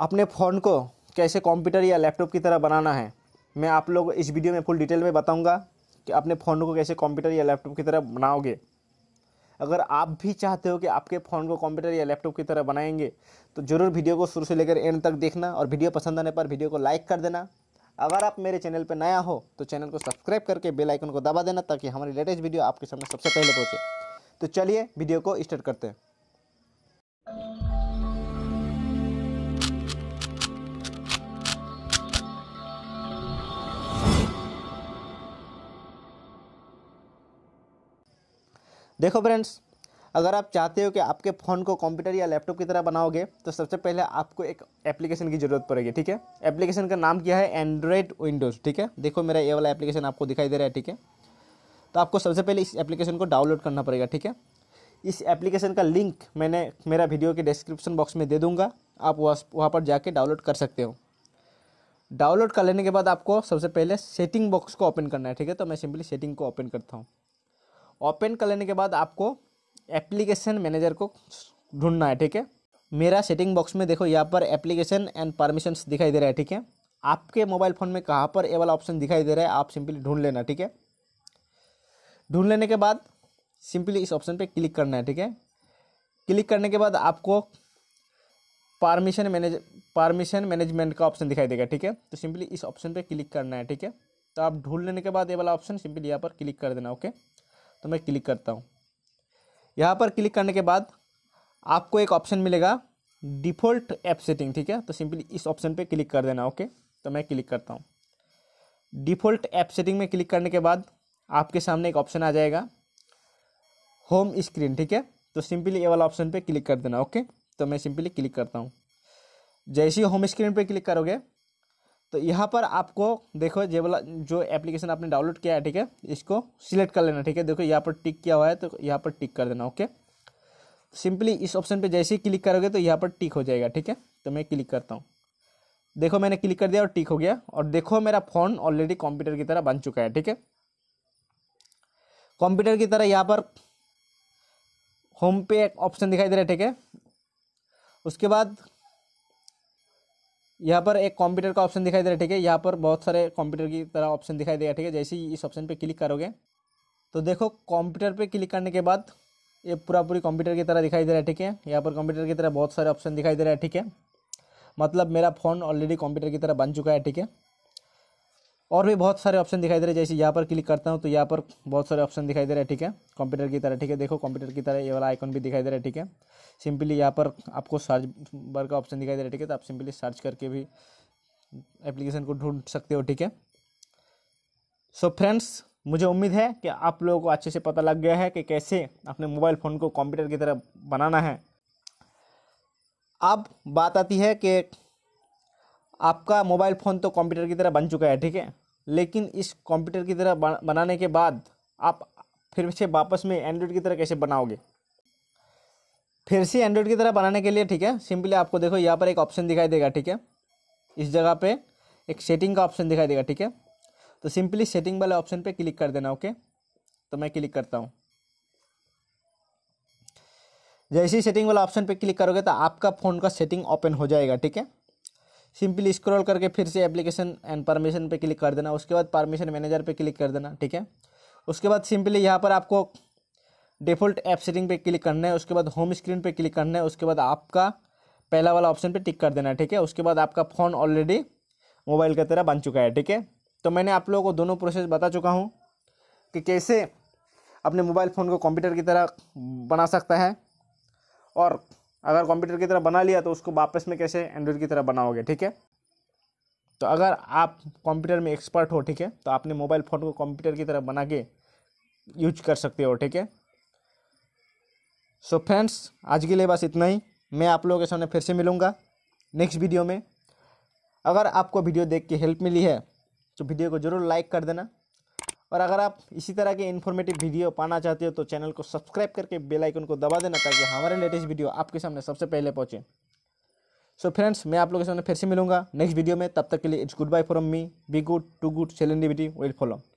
अपने फ़ोन को कैसे कंप्यूटर या लैपटॉप की तरह बनाना है मैं आप लोग इस वीडियो में फुल डिटेल में बताऊंगा कि अपने फ़ोन को कैसे कंप्यूटर या लैपटॉप की तरह बनाओगे अगर आप भी चाहते हो कि आपके फ़ोन को कंप्यूटर या लैपटॉप की तरह बनाएंगे तो ज़रूर वीडियो को शुरू से लेकर एंड तक देखना और वीडियो पसंद आने पर वीडियो को लाइक कर देना अगर आप मेरे चैनल पर नया हो तो चैनल को सब्सक्राइब करके बेल आइकन को दबा देना ताकि हमारी लेटेस्ट वीडियो आपके सामने सबसे पहले पहुँचे तो चलिए वीडियो को स्टार्ट करते हैं देखो फ्रेंड्स अगर आप चाहते हो कि आपके फ़ोन को कंप्यूटर या लैपटॉप की तरह बनाओगे तो सबसे पहले आपको एक एप्लीकेशन की ज़रूरत पड़ेगी ठीक है एप्लीकेशन का नाम क्या है एंड्रॉयड विंडोज़ ठीक है देखो मेरा ये वाला एप्लीकेशन आपको दिखाई दे रहा है ठीक है तो आपको सबसे पहले इस एप्लीकेशन को डाउनलोड करना पड़ेगा ठीक है इस एप्लीकेशन का लिंक मैंने मेरा वीडियो के डिस्क्रिप्शन बॉक्स में दे दूँगा आप वहाँ पर जाके डाउनलोड कर सकते हो डाउनलोड कर लेने के बाद आपको सबसे पहले सेटिंग बॉक्स को ओपन करना है ठीक है तो मैं सिंपली सेटिंग को ओपन करता हूँ ओपन कर लेने के बाद आपको एप्लीकेशन मैनेजर को ढूंढना है ठीक है मेरा सेटिंग बॉक्स में देखो यहाँ पर एप्लीकेशन एंड परमिशंस दिखाई दे रहा है ठीक है आपके मोबाइल फ़ोन में कहाँ पर ये वाला ऑप्शन दिखाई दे रहा है आप सिंपली ढूंढ लेना ठीक है ढूंढ लेने के बाद सिंपली इस ऑप्शन पे क्लिक करना है ठीक है क्लिक करने के बाद आपको परमिशन मैनेज परमिशन मैनेजमेंट का ऑप्शन दिखाई देगा ठीक है तो सिंपली इस ऑप्शन पर क्लिक करना है ठीक है तो आप ढूंढ लेने के बाद ये वाला ऑप्शन सिंपली यहाँ पर क्लिक कर देना ओके तो मैं क्लिक करता हूँ यहाँ पर क्लिक करने के बाद आपको एक ऑप्शन मिलेगा डिफ़ॉल्ट ऐप सेटिंग ठीक है तो सिंपली इस ऑप्शन पे क्लिक कर देना ओके तो मैं क्लिक करता हूँ डिफ़ॉल्ट ऐप सेटिंग में क्लिक करने के बाद आपके सामने एक ऑप्शन आ जाएगा होम स्क्रीन ठीक है तो सिंपली ये वाला ऑप्शन पे क्लिक कर देना ओके तो मैं सिंपली क्लिक करता हूँ जैसे ही होम स्क्रीन पे क्लिक करोगे तो यहाँ पर आपको देखो जे वाला जो एप्लीकेशन आपने डाउनलोड किया है ठीक है इसको सिलेक्ट कर लेना ठीक है देखो यहाँ पर टिक किया हुआ है तो यहाँ पर टिक कर देना ओके सिंपली इस ऑप्शन पे जैसे ही क्लिक करोगे तो यहाँ पर टिक हो जाएगा ठीक है तो मैं क्लिक करता हूँ देखो मैंने क्लिक कर दिया और टिक हो गया और देखो मेरा फ़ोन ऑलरेडी कंप्यूटर की तरह बन चुका है ठीक है कंप्यूटर की तरह यहाँ पर होम पे एक ऑप्शन दिखाई दे रहा है ठीक है उसके बाद यहाँ पर एक कंप्यूटर का ऑप्शन दिखाई दे रहा है ठीक है यहाँ पर बहुत सारे कंप्यूटर की तरह ऑप्शन दिखाई देगा ठीक है जैसे ही इस ऑप्शन पे क्लिक करोगे तो देखो कंप्यूटर पे क्लिक करने के बाद ये पूरा पूरी कंप्यूटर की तरह दिखाई दे रहा है ठीक है यहाँ पर कंप्यूटर की तरह बहुत सारे ऑप्शन दिखाई दे रहा है ठीक है मतलब मेरा फ़ोन ऑलरेडी कंप्यूटर की तरह बन चुका है ठीक है और भी बहुत सारे ऑप्शन दिखाई दे रहे हैं जैसे यहाँ पर क्लिक करता हूँ तो यहाँ पर बहुत सारे ऑप्शन दिखाई दे रहे हैं ठीक है कंप्यूटर की तरह ठीक है देखो कंप्यूटर की तरह ये वाला आइकन भी दिखाई दे रहा है ठीक है सिंपली यहाँ पर आपको सर्च बार का ऑप्शन दिखाई दे रहा है ठीक है तो आप सिंपली सर्च करके भी एप्लीकेशन को ढूंढ सकते हो ठीक है सो फ्रेंड्स मुझे उम्मीद है कि आप लोगों को अच्छे से पता लग गया है कि कैसे अपने मोबाइल फ़ोन को कंप्यूटर की तरह बनाना है अब बात आती है कि आपका मोबाइल फ़ोन तो कंप्यूटर की तरह बन चुका है ठीक है लेकिन इस कंप्यूटर की तरह बनाने के बाद आप फिर से वापस में एंड्रॉयड की तरह कैसे बनाओगे फिर से एंड्रॉयड की तरह बनाने के लिए ठीक है सिंपली आपको देखो यहाँ पर एक ऑप्शन दिखाई देगा ठीक है इस जगह पे एक सेटिंग का ऑप्शन दिखाई देगा ठीक है तो सिंपली सेटिंग वाले ऑप्शन पे क्लिक कर देना ओके तो मैं क्लिक करता हूँ जैसे ही सेटिंग वाला ऑप्शन पे क्लिक करोगे तो आपका फ़ोन का सेटिंग ओपन हो जाएगा ठीक है सिंपली स्क्रॉल करके फिर से एप्लीकेशन एंड परमिशन पे क्लिक कर देना उसके बाद परमिशन मैनेजर पे क्लिक कर देना ठीक है उसके बाद सिंपली यहाँ पर आपको डिफ़ॉल्ट ऐप सेटिंग पे क्लिक करना है उसके बाद होम स्क्रीन पे क्लिक करना है उसके बाद आपका पहला वाला ऑप्शन पे टिक कर देना है ठीक है उसके बाद आपका फ़ोन ऑलरेडी मोबाइल का तरह बन चुका है ठीक है तो मैंने आप लोगों को दोनों प्रोसेस बता चुका हूँ कि कैसे अपने मोबाइल फ़ोन को कंप्यूटर की तरह बना सकता है और अगर कंप्यूटर की तरह बना लिया तो उसको वापस में कैसे एंड्रॉयड की तरह बनाओगे ठीक है तो अगर आप कंप्यूटर में एक्सपर्ट हो ठीक है तो आपने मोबाइल फ़ोन को कंप्यूटर की तरह बना के यूज कर सकते हो ठीक है सो फ्रेंड्स आज के लिए बस इतना ही मैं आप लोगों के सामने फिर से मिलूँगा नेक्स्ट वीडियो में अगर आपको वीडियो देख के हेल्प मिली है तो वीडियो को ज़रूर लाइक कर देना और अगर आप इसी तरह के इन्फॉर्मेटिव वीडियो पाना चाहते हो तो चैनल को सब्सक्राइब करके बेल आइकन को दबा देना ताकि हमारे लेटेस्ट वीडियो आपके सामने सबसे पहले पहुँचे सो so फ्रेंड्स मैं आप लोगों के सामने फिर से मिलूंगा नेक्स्ट वीडियो में तब तक के लिए it's goodbye from me be good to good सेलेंडिविटी विल फॉलो